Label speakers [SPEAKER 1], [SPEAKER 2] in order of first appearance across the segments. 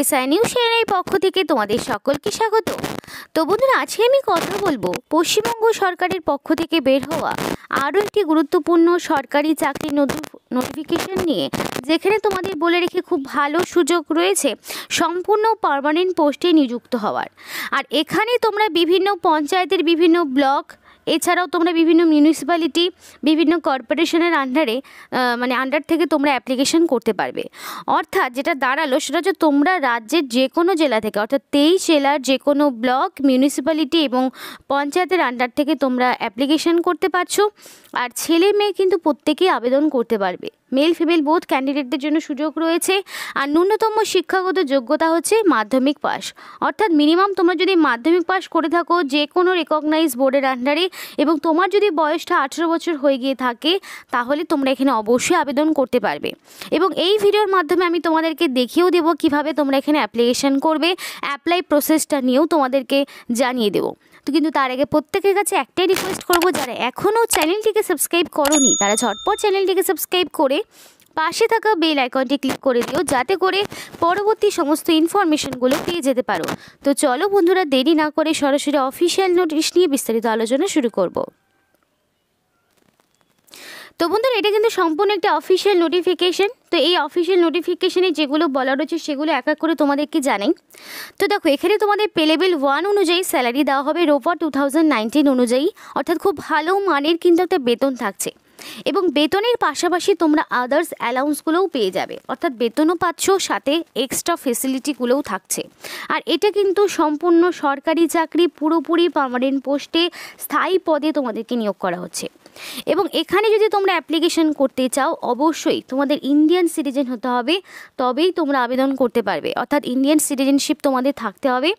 [SPEAKER 1] SI new পক্ষ থেকে তোমাদের সকলকে স্বাগত তো বন্ধুরা আজকে আমি কথা বলবো পশ্চিমবঙ্গ সরকারের পক্ষ থেকে বের হওয়া আরও একটি গুরুত্বপূর্ণ সরকারি চাকরির নোটিফিকেশন নিয়ে যেখানে তোমাদের বলে রেখে খুব ভালো সুযোগ রয়েছে সম্পূর্ণ পারমানেন্ট পোস্টে নিযুক্ত হওয়ার আর এখানে তোমরা বিভিন্ন পঞ্চায়েতের বিভিন্ন ব্লক এছাড়াও তোমরা বিভিন্ন মিউনিসিপ্যালিটি বিভিন্ন কর্পোরেশনের আন্ডারে মানে আন্ডার থেকে তোমরা অ্যাপ্লিকেশন করতে পারবে অর্থাৎ যেটা দাঁড়ালো সেটা হচ্ছে তোমরা রাজ্যের যে কোনো জেলা থেকে অর্থাৎ তেইশ জেলার যে কোনো ব্লক মিউনিসিপ্যালিটি এবং পঞ্চায়েতের আন্ডার থেকে তোমরা অ্যাপ্লিকেশন করতে পারছো আর ছেলে মেয়ে কিন্তু প্রত্যেকেই আবেদন করতে পারবে মেল ফিমেল বোধ ক্যান্ডিডেটদের জন্য সুযোগ রয়েছে আর ন্যূনতম শিক্ষাগত যোগ্যতা হচ্ছে মাধ্যমিক পাস অর্থাৎ মিনিমাম তোমরা যদি মাধ্যমিক পাস করে থাকো যে কোনো রেকগনাইজ বোর্ডের আন্ডারে এবং তোমার যদি বয়সটা আঠেরো বছর হয়ে গিয়ে থাকে তাহলে তোমরা এখানে অবশ্যই আবেদন করতে পারবে এবং এই ভিডিওর মাধ্যমে আমি তোমাদেরকে দেখিয়েও দেবো কিভাবে তোমরা এখানে অ্যাপ্লিকেশান করবে অ্যাপ্লাই প্রসেসটা নিয়েও তোমাদেরকে জানিয়ে দেবো কিন্তু তার আগে প্রত্যেকের কাছে একটাই রিকোয়েস্ট করব যারা এখনও চ্যানেলটিকে সাবস্ক্রাইব করনি তারা ঝটপট চ্যানেলটিকে সাবস্ক্রাইব করে পাশে থাকা বেল আইকনটি ক্লিক করে দিও যাতে করে পরবর্তী সমস্ত ইনফরমেশনগুলো পেয়ে যেতে পারো তো চলো বন্ধুরা দেরি না করে সরাসরি অফিসিয়াল নোটিশ নিয়ে বিস্তারিত আলোচনা শুরু করবো তো বন্ধুরা এটা কিন্তু সম্পূর্ণ একটা অফিসিয়াল নোটিফিকেশান তো এই অফিসিয়াল নোটিফিকেশানে যেগুলো বলা রয়েছে সেগুলো এক এক করে তোমাদেরকে জানাই তো দেখো এখানে তোমাদের পেলেবেল ওয়ান অনুযায়ী স্যালারি দেওয়া হবে রোপা টু অনুযায়ী অর্থাৎ খুব ভালো মানের কিন্তু একটা বেতন থাকছে এবং বেতনের পাশাপাশি তোমরা আদার্স অ্যালাউন্সগুলোও পেয়ে যাবে অর্থাৎ বেতনও পাচ্ছ সাথে এক্সট্রা ফেসিলিটিগুলোও থাকছে আর এটা কিন্তু সম্পূর্ণ সরকারি চাকরি পুরোপুরি পার্মানেন্ট পোস্টে স্থায়ী পদে তোমাদেরকে নিয়োগ করা হচ্ছে এবং এখানে যদি তোমরা অ্যাপ্লিকেশন করতে চাও অবশ্যই তোমাদের ইন্ডিয়ান সিটিজেন হতে হবে তবেই তোমরা আবেদন করতে পারবে অর্থাৎ ইন্ডিয়ান সিটিজেনশিপ তোমাদের থাকতে হবে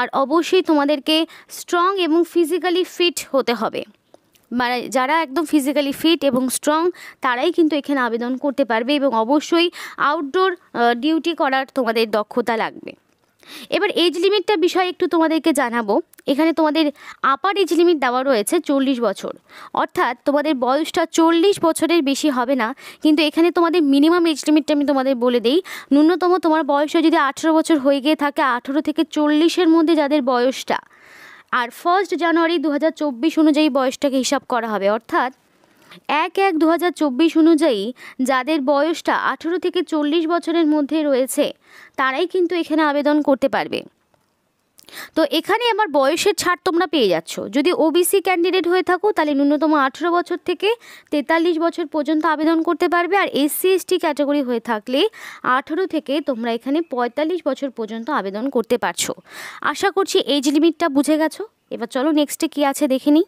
[SPEAKER 1] আর অবশ্যই তোমাদেরকে স্ট্রং এবং ফিজিক্যালি ফিট হতে হবে মানে যারা একদম ফিজিক্যালি ফিট এবং স্ট্রং তারাই কিন্তু এখানে আবেদন করতে পারবে এবং অবশ্যই আউটডোর ডিউটি করার তোমাদের দক্ষতা লাগবে এবার এজ লিমিটটা বিষয়ে একটু তোমাদেরকে জানাবো এখানে তোমাদের আপার এজ লিমিট দেওয়া রয়েছে চল্লিশ বছর অর্থাৎ তোমাদের বয়সটা চল্লিশ বছরের বেশি হবে না কিন্তু এখানে তোমাদের মিনিমাম এজ লিমিটটা আমি তোমাদের বলে দিই ন্যূনতম তোমার বয়সটা যদি আঠেরো বছর হয়ে গিয়ে থাকে আঠেরো থেকে চল্লিশের মধ্যে যাদের বয়সটা আর ফার্স্ট জানুয়ারি দু অনুযায়ী বয়সটাকে হিসাব করা হবে অর্থাৎ এক এক দু অনুযায়ী যাদের বয়সটা আঠেরো থেকে চল্লিশ বছরের মধ্যে রয়েছে তারাই কিন্তু এখানে আবেদন করতে পারবে তো এখানে আমার বয়সের ছাড় তোমরা পেয়ে যাচ্ছ যদি ওবিসি ক্যান্ডিডেট হয়ে থাকো তাহলে ন্যূনতম আঠেরো বছর থেকে তেতাল্লিশ বছর পর্যন্ত আবেদন করতে পারবে আর এসসি এসটি ক্যাটাগরি হয়ে থাকলে আঠেরো থেকে তোমরা এখানে পঁয়তাল্লিশ বছর পর্যন্ত আবেদন করতে পারছো আশা করছি এজ লিমিটটা বুঝে গেছো এবার চলো নেক্সটে কী আছে দেখে নিই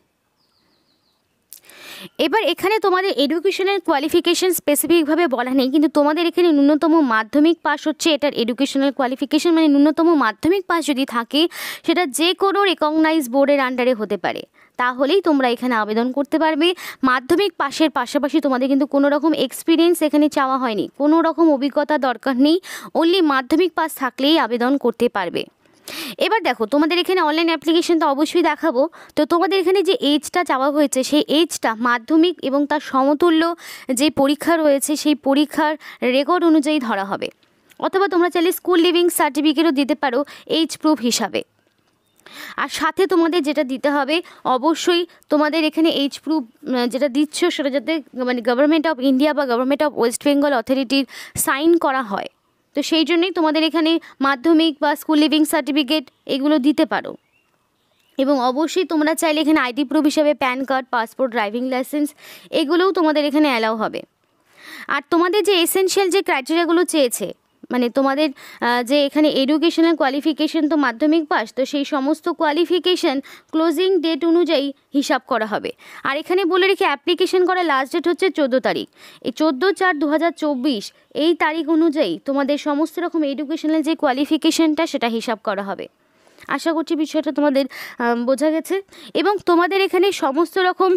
[SPEAKER 1] এবার এখানে তোমাদের এডুকেশনাল কোয়ালিফিকেশান স্পেসিফিকভাবে বলা নেই কিন্তু তোমাদের এখানে ন্যূনতম মাধ্যমিক পাস হচ্ছে এটার এডুকেশনাল কোয়ালিফিকেশান মানে ন্যূনতম মাধ্যমিক পাস যদি থাকে সেটা যে কোনো রেকগনাইজ বোর্ডের আন্ডারে হতে পারে তাহলেই তোমরা এখানে আবেদন করতে পারবে মাধ্যমিক পাশের পাশাপাশি তোমাদের কিন্তু কোনো রকম এক্সপিরিয়েন্স এখানে চাওয়া হয়নি কোনো রকম অভিজ্ঞতা দরকার নেই অনলি মাধ্যমিক পাস থাকলেই আবেদন করতে পারবে এবার দেখো তোমাদের এখানে অনলাইন অ্যাপ্লিকেশন তো অবশ্যই দেখাবো তো তোমাদের এখানে যে এজটা চাওয়া হয়েছে সেই এজটা মাধ্যমিক এবং তার সমতুল্য যে পরীক্ষা রয়েছে সেই পরীক্ষার রেকর্ড অনুযায়ী ধরা হবে অথবা তোমরা চাইলে স্কুল লিভিং সার্টিফিকেটও দিতে পারো এইচ প্রুফ হিসাবে আর সাথে তোমাদের যেটা দিতে হবে অবশ্যই তোমাদের এখানে এইচ প্রুফ যেটা দিচ্ছ সেটা যাতে মানে গভর্নমেন্ট অফ ইন্ডিয়া বা গভর্নমেন্ট অফ ওয়েস্ট বেঙ্গল অথরিটির সাইন করা হয় তো সেই জন্যেই তোমাদের এখানে মাধ্যমিক বা স্কুল লিভিং সার্টিফিকেট এগুলো দিতে পারো এবং অবশ্যই তোমরা চাইলে এখানে আইডি প্রুফ হিসাবে PAN card passport driving licence এগুলোও তোমাদের এখানে অ্যালাউ হবে আর তোমাদের যে এসেনশিয়াল যে ক্রাইটেরিয়াগুলো চেয়েছে মানে তোমাদের যে এখানে এডুকেশনাল কোয়ালিফিকেশান তো মাধ্যমিক পাস তো সেই সমস্ত কোয়ালিফিকেশান ক্লোজিং ডেট অনুযায়ী হিসাব করা হবে আর এখানে বলে রেখে অ্যাপ্লিকেশন করা লাস্ট ডেট হচ্ছে চোদ্দো তারিখ এই চোদ্দো চার দু এই তারিখ অনুযায়ী তোমাদের সমস্ত রকম এডুকেশনাল যে কোয়ালিফিকেশানটা সেটা হিসাব করা হবে আশা করছি বিষয়টা তোমাদের বোঝা গেছে এবং তোমাদের এখানে সমস্ত রকম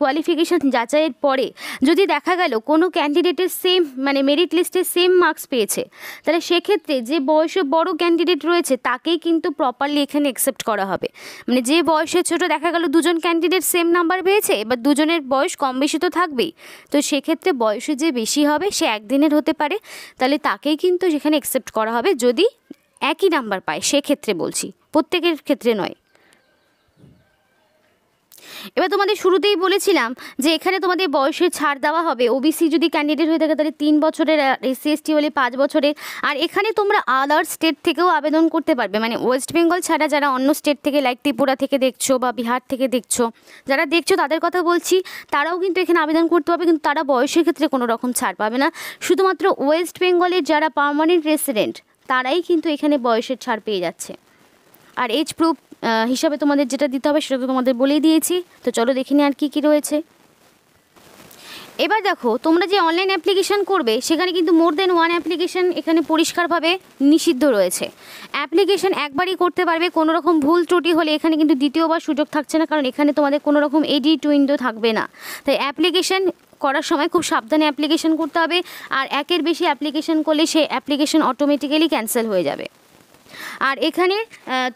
[SPEAKER 1] কোয়ালিফিকেশান যাচাইয়ের পরে যদি দেখা গেল কোনো ক্যান্ডিডেটের সেম মানে মেরিট লিস্টে সেম মার্কস পেয়েছে তাহলে সেক্ষেত্রে যে বয়সে বড় ক্যান্ডিডেট রয়েছে তাকেই কিন্তু প্রপারলি এখানে অ্যাকসেপ্ট করা হবে মানে যে বয়সে ছোট দেখা গেল দুজন ক্যান্ডিডেট সেম নাম্বার পেয়েছে এবার দুজনের বয়স কম বেশি তো থাকবেই তো সেক্ষেত্রে বয়সে যে বেশি হবে সে একদিনের হতে পারে তাহলে তাকেই কিন্তু সেখানে অ্যাকসেপ্ট করা হবে যদি একই নাম্বার পায় সেক্ষেত্রে বলছি প্রত্যেকের ক্ষেত্রে নয় এবার তোমাদের শুরুতেই বলেছিলাম যে এখানে তোমাদের বয়সের ছাড় দেওয়া হবে ওবিসি যদি ক্যান্ডিডেট হয়ে থাকে তাহলে তিন বছরের এসসি এসটি হলে পাঁচ বছরের আর এখানে তোমরা আদার স্টেট থেকেও আবেদন করতে পারবে মানে ওয়েস্ট বেঙ্গল ছাড়া যারা অন্য স্টেট থেকে লাইক ত্রিপুরা থেকে দেখছো বা বিহার থেকে দেখছো যারা দেখছো তাদের কথা বলছি তারাও কিন্তু এখানে আবেদন করতে পারবে কিন্তু তারা বয়সের ক্ষেত্রে কোনো রকম ছাড় পাবে না শুধুমাত্র ওয়েস্ট বেঙ্গলের যারা পারমানেন্ট রেসিডেন্ট তারাই কিন্তু এখানে বয়সের ছাড় পেয়ে যাচ্ছে আর এজ প্রুফ হিসাবে তোমাদের যেটা দিতে হবে সেটা তো তোমাদের বলেই দিয়েছি তো চলো দেখে নিই আর কী কী রয়েছে এবার দেখো তোমরা যে অনলাইন অ্যাপ্লিকেশান করবে সেখানে কিন্তু মোর দেন ওয়ান অ্যাপ্লিকেশান এখানে পরিষ্কারভাবে নিষিদ্ধ রয়েছে অ্যাপ্লিকেশান একবারই করতে পারবে কোনো রকম ভুল ত্রুটি হলে এখানে কিন্তু দ্বিতীয়বার সুযোগ থাকছে না কারণ এখানে তোমাদের কোনো রকম এডিট উইন্ডো থাকবে না তাই অ্যাপ্লিকেশান করার সময় খুব সাবধানে অ্যাপ্লিকেশন করতে হবে আর একের বেশি অ্যাপ্লিকেশন করলে সেই অ্যাপ্লিকেশন অটোমেটিক্যালি ক্যান্সেল হয়ে যাবে আর এখানে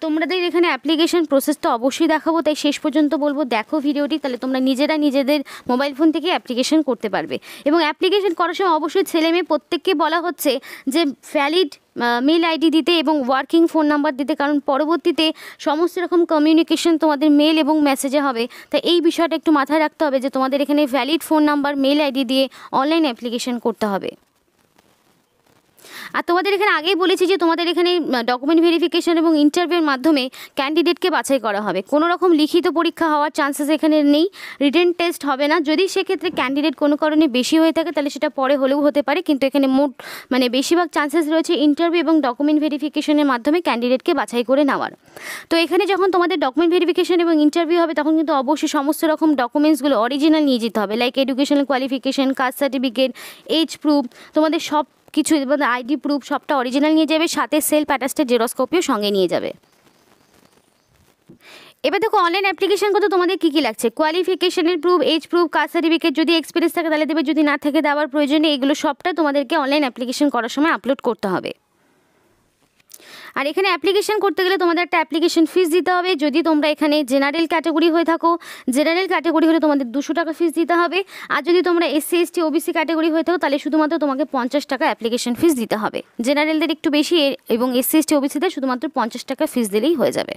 [SPEAKER 1] তোমাদের এখানে অ্যাপ্লিকেশন প্রসেস তো অবশ্যই দেখাবো তাই শেষ পর্যন্ত বলবো দেখো ভিডিওটি তাহলে তোমরা নিজেরা নিজেদের মোবাইল ফোন থেকে অ্যাপ্লিকেশন করতে পারবে এবং অ্যাপ্লিকেশন করার সময় অবশ্যই ছেলে মেয়ে প্রত্যেককে বলা হচ্ছে যে ভ্যালিড মেল আইডি দিতে এবং ওয়ার্কিং ফোন নাম্বার দিতে কারণ পরবর্তীতে সমস্ত রকম কমিউনিকেশন তোমাদের মেল এবং মেসেজে হবে তাই এই বিষয়টা একটু মাথায় রাখতে হবে যে তোমাদের এখানে valid phone number mail ID দিয়ে অনলাইন অ্যাপ্লিকেশন করতে হবে আর তোমাদের এখানে আগেই বলেছি যে তোমাদের এখানে ডকুমেন্ট ভেরিফিকেশন এবং ইন্টারভিউর মাধ্যমে ক্যান্ডিডেটকে বাছাই করা হবে কোনো রকম লিখিত পরীক্ষা হওয়ার চান্সেস এখানে নেই রিটার্ন টেস্ট হবে না যদি সেক্ষেত্রে ক্যান্ডিডেট কোনো কারণে বেশি হয়ে থাকে তাহলে সেটা পরে হলেও হতে পারে কিন্তু এখানে মোট মানে বেশিরভাগ চান্সেস রয়েছে ইন্টারভিউ এবং ডকুমেন্ট ভেরিফিকেশনের মাধ্যমে ক্যান্ডিডেটকে বাছাই করে নেওয়ার তো এখানে যখন তোমাদের ডকুমেন্ট ভেরিফিকেশন এবং ইন্টারভিউ হবে তখন কিন্তু অবশ্যই সমস্ত রকম ডকুমেন্টসগুলো অরিজিনাল নিয়ে যেতে হবে like educational qualification caste certificate age proof তোমাদের সব কিছু মানে আইডি প্রুফ সবটা অরিজিনাল নিয়ে যাবে সাথে সেল প্যাটাসটা জেরোস্কোপিও সঙ্গে নিয়ে যাবে এবার দেখো অনলাইন অ্যাপ্লিকেশন করতে তোমাদের কী কী লাগছে কোয়ালিফিকেশনের proof age proof caste certificate যদি এক্সপিরিয়েন্স থাকে তাহলে দেবে যদি না থাকে দেওয়ার প্রয়োজনে এগুলো সবটা তোমাদেরকে অনলাইন অ্যাপ্লিকেশন করার সময় আপলোড করতে হবে আর এখানে অ্যাপ্লিকেশন করতে গেলে তোমাদের একটা অ্যাপ্লিকেশন ফিস দিতে হবে যদি তোমরা এখানে জেনারেল ক্যাটাগরি হয়ে থাকো জেনারেল ক্যাটাগরি হলে তোমাদের দুশো টাকা ফিস দিতে হবে আর যদি তোমরা এসসি এসটি ওবিসি ক্যাটাগরি হয়ে থাকো তাহলে শুধুমাত্র তোমাকে পঞ্চাশ টাকা অ্যাপ্লিকেশন ফিস দিতে হবে জেনারেলদের একটু বেশি এবং এসসি এসটি ওবিসিতে শুধুমাত্র পঞ্চাশ টাকা ফিস দিলেই হয়ে যাবে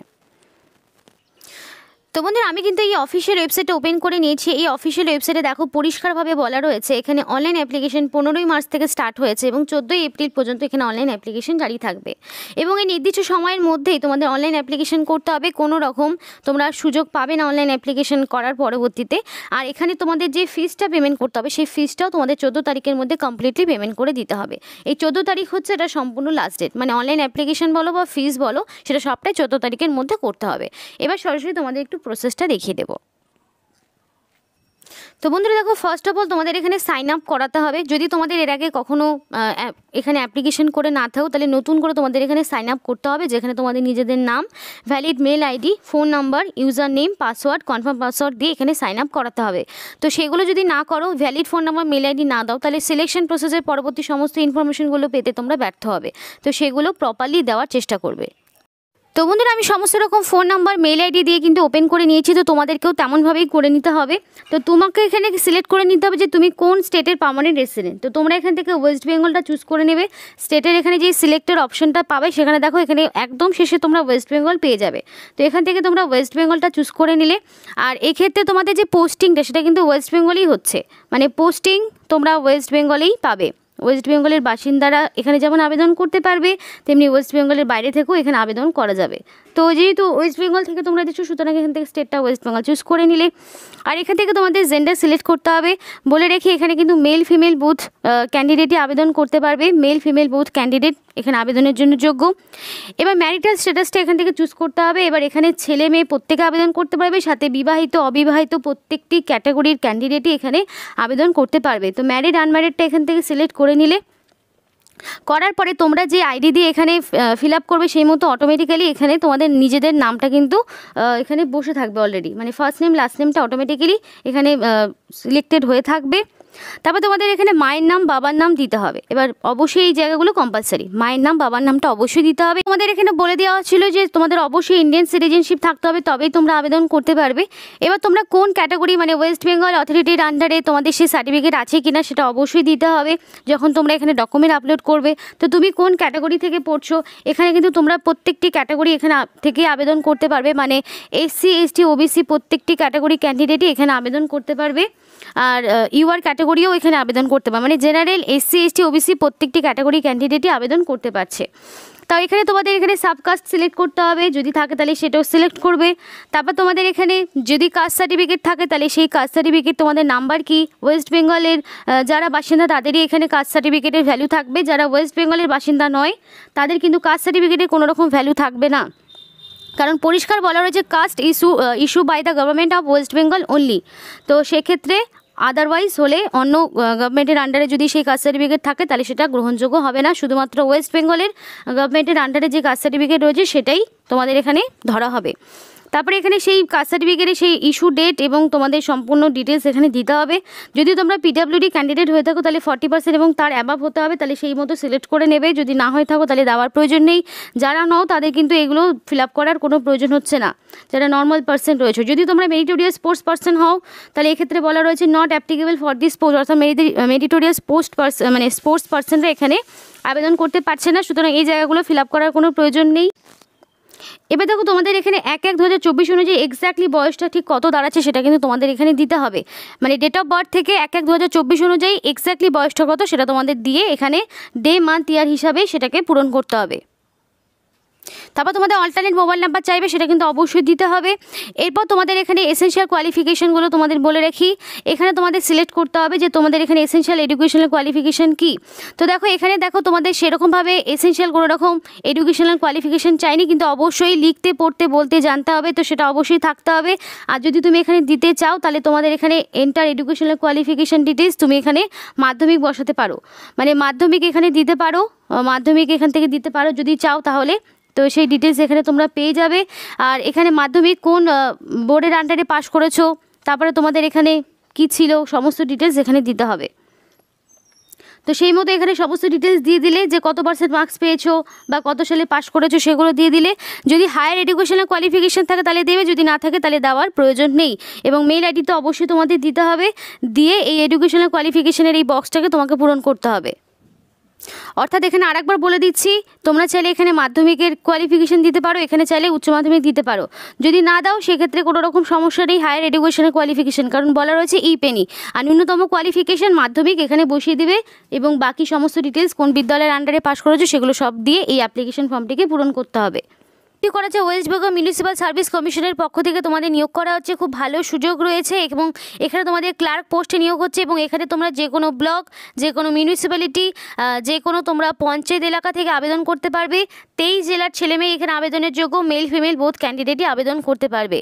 [SPEAKER 1] তো বন্ধুরা আমি কিন্তু এই অফিসিয়াল ওয়েবসাইটটা ওপেন করে নিয়েছি এই অফিসিয়াল ওয়েবসাইটে দেখো পরিষ্কারভাবে বলা রয়েছে এখানে অনলাইন অ্যাপ্লিকেশন পনেরোই মার্চ থেকে স্টার্ট হয়েছে এবং চোদ্দোই এপ্রিল পর্যন্ত এখানে অনলাইন অ্যাপ্লিকেশন জারি থাকবে এবং এই নির্দিষ্ট সময়ের মধ্যেই তোমাদের অনলাইন অ্যাপ্লিকেশন করতে হবে কোনো রকম তোমরা সুযোগ পাবে না অনলাইন অ্যাপ্লিকেশন করার পরবর্তীতে আর এখানে তোমাদের যে ফিজটা পেমেন্ট করতে হবে সেই ফিজটাও তোমাদের চোদ্দো তারিখের মধ্যে কমপ্লিটলি পেমেন্ট করে দিতে হবে এই চোদ্দো তারিখ হচ্ছে এটা সম্পূর্ণ লাস্ট ডেট মানে অনলাইন অ্যাপ্লিকেশন বলো বা ফিজ বলো সেটা সবটাই চোদ্দো তারিখের মধ্যে করতে হবে এবার সরাসরি তোমাদের একটু প্রসেসটা দেখিয়ে দেবো তো বন্ধুরা দেখো ফার্স্ট অফ অল তোমাদের এখানে সাইন আপ করাতে হবে যদি তোমাদের এর আগে কখনো এখানে অ্যাপ্লিকেশন করে না থাকো তাহলে নতুন করে তোমাদের এখানে সাইন আপ করতে হবে যেখানে তোমাদের নিজেদের নাম valid mail ID phone number user name password confirm password দিয়ে এখানে সাইন আপ করাতে হবে তো সেগুলো যদি না করো valid phone number mail ID না দাও তাহলে সিলেকশন প্রসেসের পরবর্তী সমস্ত ইনফরমেশনগুলো পেতে তোমরা ব্যর্থ হবে তো সেগুলো প্রপারলি দেওয়ার চেষ্টা করবে তো বন্ধুরা আমি সমস্ত রকম ফোন নাম্বার মেল আইডি দিয়ে কিন্তু ওপেন করে নিয়েছি তো তোমাদেরকেও তেমনভাবেই করে নিতে হবে তো তোমাকে এখানে সিলেক্ট করে নিতে হবে যে তুমি কোন স্টেটের পার্মানেন্ট রেসিডেন্ট তো তোমরা এখান থেকে ওয়েস্ট বেঙ্গলটা চুজ করে নেবে স্টেটের এখানে যে সিলেক্টের অপশনটা পাবে সেখানে দেখো এখানে একদম শেষে তোমরা ওয়েস্ট বেঙ্গল পেয়ে যাবে তো এখান থেকে তোমরা ওয়েস্ট বেঙ্গলটা চুজ করে নিলে আর এক্ষেত্রে তোমাদের যে পোস্টিংটা সেটা কিন্তু ওয়েস্ট বেঙ্গলেই হচ্ছে মানে পোস্টিং তোমরা ওয়েস্ট বেঙ্গলেই পাবে ওয়েস্ট বেঙ্গলের বাসিন্দারা এখানে যেমন আবেদন করতে পারবে তেমনি ওয়েস্ট বেঙ্গলের বাইরে থেকেও এখানে আবেদন করা যাবে তো যেহেতু ওয়েস্ট বেঙ্গল থেকে তোমরা দিচ্ছ সুতরাং এখান থেকে স্টেটটা ওয়েস্ট বেঙ্গল চুজ করে নিলে আর এখান থেকে তোমাদের জেন্ডার সিলেক্ট করতে হবে বলে রেখে এখানে কিন্তু মেল ফিমেল বুথ ক্যান্ডিডেটই আবেদন করতে পারবে মেল ফিমেল বুথ ক্যান্ডিডেট এখানে আবেদনের জন্য যোগ্য এবার ম্যারিটাল স্ট্যাটাসটা এখান থেকে চুজ করতে হবে এবার এখানে ছেলে মেয়ে প্রত্যেকে আবেদন করতে পারবে সাথে বিবাহিত অবিবাহিত প্রত্যেকটি ক্যাটাগরির ক্যান্ডিডেটই এখানে আবেদন করতে পারবে তো ম্যারিড আনম্যারিডটা এখান থেকে সিলেক্ট করে নিলে করার পরে তোমরা যে আইডি দিয়ে এখানে ফিল আপ করবে সেই মতো অটোমেটিক্যালি এখানে তোমাদের নিজেদের নামটা কিন্তু এখানে বসে থাকবে অলরেডি মানে ফার্স্ট নেম লাস্ট নেমটা অটোমেটিক্যালি এখানে সিলেক্টেড হয়ে থাকবে তারপর তোমাদের এখানে মায়ের নাম বাবার নাম দিতে হবে এবার অবশ্যই এই জায়গাগুলো কম্পালসারি মায়ের নাম বাবার নামটা অবশ্যই দিতে হবে তোমাদের এখানে বলে দেওয়া ছিল যে তোমাদের অবশ্যই ইন্ডিয়ান সিটিজেনশিপ থাকতে হবে তবেই তোমরা আবেদন করতে পারবে এবার তোমরা কোন ক্যাটাগরি মানে ওয়েস্ট বেঙ্গল অথরিটির আন্ডারে তোমাদের সেই সার্টিফিকেট আছে কিনা সেটা অবশ্যই দিতে হবে যখন তোমরা এখানে ডকুমেন্ট আপলোড করবে তো তুমি কোন ক্যাটাগরি থেকে পড়ছো এখানে কিন্তু তোমরা প্রত্যেকটি ক্যাটাগরি এখানে থেকে আবেদন করতে পারবে মানে এসসি এসটি ওবিসি প্রত্যেকটি ক্যাটাগরি ক্যান্ডিডেটই এখানে আবেদন করতে পারবে আর ইউআর ক্যাটাগরি ক্যাটাগরিও এখানে আবেদন করতে পারবে মানে জেনারেল এসসি এসটি ওবিসি প্রত্যেকটি ক্যাটাগরি ক্যান্ডিডেটই আবেদন করতে পারছে তাও এখানে তোমাদের এখানে সাবকাস্ট সিলেক্ট করতে হবে যদি থাকে তাহলে সেটাও সিলেক্ট করবে তারপর তোমাদের এখানে যদি কাস্ট সার্টিফিকেট থাকে তাহলে সেই কাস্ট সার্টিফিকেট তোমাদের নাম্বার কি ওয়েস্ট বেঙ্গলের যারা বাসিন্দা তাদেরই এখানে কাস্ট সার্টিফিকেটের ভ্যালু থাকবে যারা ওয়েস্ট বেঙ্গলের বাসিন্দা নয় তাদের কিন্তু কাস্ট সার্টিফিকেটের কোনো রকম ভ্যালু থাকবে না কারণ পরিষ্কার বলা রয়েছে caste issue issue by the government of West Bengal only তো সেক্ষেত্রে আদারওয়াইজ হলে অন্য গভর্নমেন্টের আন্ডারে যদি সেই কাস্ট সার্টিফিকেট থাকে তাহলে সেটা গ্রহণযোগ্য হবে না শুধুমাত্র ওয়েস্ট বেঙ্গলের গভর্নমেন্টের আন্ডারে যে কাস্ট সার্টিফিকেট রয়েছে সেটাই তোমাদের এখানে ধরা হবে তারপরে এখানে সেই কাস্ট সার্টিফিকেটের সেই ইস্যু ডেট এবং তোমাদের সম্পূর্ণ ডিটেলস এখানে দিতে হবে যদি তোমরা পিডাব্লিউডি ক্যান্ডিডেট হয়ে থাকো তাহলে ফর্টি পার্সেন্ট এবং তার অ্যাবাভ হতে হবে তাহলে সেই মতো সিলেক্ট করে নেবে যদি না হয়ে থাকো তাহলে দেওয়ার প্রয়োজন নেই যারা নও তাদের কিন্তু এগুলো ফিল আপ করার কোনো প্রয়োজন হচ্ছে না যারা নর্মাল পার্সেন্ট রয়েছে যদি তোমরা মেরিটোরিয়াস স্পোর্টস পার্সন হও তাহলে এক্ষেত্রে বলা রয়েছে not applicable for this sports অর্থাৎ মেরিটোরিয়াস পোস্ট পার্সন মানে স্পোর্টস পার্সনরা এখানে আবেদন করতে পারছে না সুতরাং এই জায়গাগুলো ফিল আপ করার কোনো প্রয়োজন নেই এবার দেখো তোমাদের এখানে এক এক দু হাজার চব্বিশ অনুযায়ী এক্স্যাক্টলি বয়সটা ঠিক কত দাঁড়াচ্ছে সেটা কিন্তু তোমাদের এখানে দিতে হবে মানে ডেট অফ বার্থ থেকে এক এক দু হাজার চব্বিশ অনুযায়ী এক্স্যাক্টলি বয়সটা কত সেটা তোমাদের দিয়ে এখানে ডে মান্থ ইয়ার হিসাবে সেটাকে পূরণ করতে হবে তারপর তোমাদের অল্টারনেট মোবাইল নাম্বার চাইবে সেটা কিন্তু অবশ্যই দিতে হবে এরপর তোমাদের এখানে এসেন্সিয়াল কোয়ালিফিকেশানগুলো তোমাদের বলে রাখি এখানে তোমাদের সিলেক্ট করতে হবে যে তোমাদের এখানে এসেন্সিয়াল এডুকেশনাল কোয়ালিফিকেশান কী তো দেখো এখানে দেখো তোমাদের সেরকমভাবে এসেন্সিয়াল কোনো রকম এডুকেশনাল কোয়ালিফিকেশান চাইনি কিন্তু অবশ্যই লিখতে পড়তে বলতে জানতে হবে তো সেটা অবশ্যই থাকতে হবে আর যদি তুমি এখানে দিতে চাও তাহলে তোমাদের এখানে এন্টার এডুকেশনাল কোয়ালিফিকেশান ডিটেলস তুমি এখানে মাধ্যমিক বসাতে পারো মানে মাধ্যমিক এখানে দিতে পারো মাধ্যমিক এখান থেকে দিতে পারো যদি চাও তাহলে তো সেই ডিটেলস এখানে তোমরা পেয়ে যাবে আর এখানে মাধ্যমিক কোন বোর্ডের আন্ডারে পাশ করেছো তারপরে তোমাদের এখানে কি ছিল সমস্ত ডিটেলস এখানে দিতে হবে তো সেই মতো এখানে সমস্ত ডিটেলস দিয়ে দিলে যে কত পার্সেন্ট মার্কস পেয়েছো বা কত সালে পাশ করেছো সেগুলো দিয়ে দিলে যদি হায়ার এডুকেশনের কোয়ালিফিকেশান থাকে তাহলে দেবে যদি না থাকে তাহলে দেওয়ার প্রয়োজন নেই এবং মেইল আইডি তো অবশ্যই তোমাদের দিতে হবে দিয়ে এই এডুকেশনের কোয়ালিফিকেশানের এই বক্সটাকে তোমাকে পূরণ করতে হবে অর্থাৎ এখানে আরেকবার বলে দিচ্ছি তোমরা চাইলে এখানে মাধ্যমিকের কোয়ালিফিকেশান দিতে পারো এখানে চাইলে উচ্চ মাধ্যমিক দিতে পারো যদি না দাও সেক্ষেত্রে কোনো রকম সমস্যা নেই হায়ার এডুকেশনের কোয়ালিফিকেশান কারণ বলা রয়েছে ই e পেনি আর ন্যূনতম কোয়ালিফিকেশান মাধ্যমিক এখানে বসিয়ে দিবে এবং বাকি সমস্ত ডিটেলস কোন বিদ্যালয়ের আন্ডারে পাস করেছো সেগুলো সব দিয়ে এই অ্যাপ্লিকেশন ফর্মটিকে পূরণ করতে হবে নিয়োগটি করেছে ওয়েস্ট বেঙ্গল মিউনিসিপ্যাল সার্ভিস কমিশনের পক্ষ থেকে তোমাদের নিয়োগ করা হচ্ছে খুব ভালো সুযোগ রয়েছে এবং এখানে তোমাদের ক্লার্ক পোস্টে নিয়োগ হচ্ছে এবং এখানে তোমরা যে কোনো ব্লক যে কোনো মিউনিসিপ্যালিটি যে কোনো তোমরা পঞ্চায়েত এলাকা থেকে আবেদন করতে পারবে তেইশ জেলার ছেলেমেয়ে এখানে আবেদনের যোগ্য মেল ফিমেল বোধ ক্যান্ডিডেটই আবেদন করতে পারবে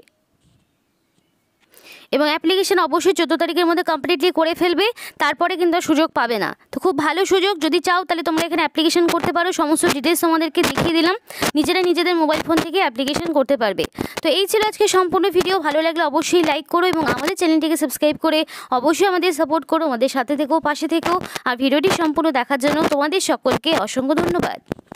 [SPEAKER 1] এবং অ্যাপ্লিকেশন অবশ্যই চোদ্দো তারিখের মধ্যে কমপ্লিটলি করে ফেলবে তারপরে কিন্তু সুযোগ পাবে না তো খুব ভালো সুযোগ যদি চাও তাহলে তোমরা এখানে অ্যাপ্লিকেশন করতে পারো সমস্ত ডিটেলস তোমাদেরকে দেখিয়ে দিলাম নিজেরা নিজেদের মোবাইল ফোন থেকে অ্যাপ্লিকেশন করতে পারবে তো এই ছিল আজকে সম্পূর্ণ ভিডিও ভালো লাগলে অবশ্যই লাইক করো এবং আমাদের চ্যানেলটিকে সাবস্ক্রাইব করে অবশ্যই আমাদের সাপোর্ট করো আমাদের সাথে থেকেও পাশে থেকেও আর ভিডিওটি সম্পূর্ণ দেখার জন্য তোমাদের সকলকে অসংখ্য ধন্যবাদ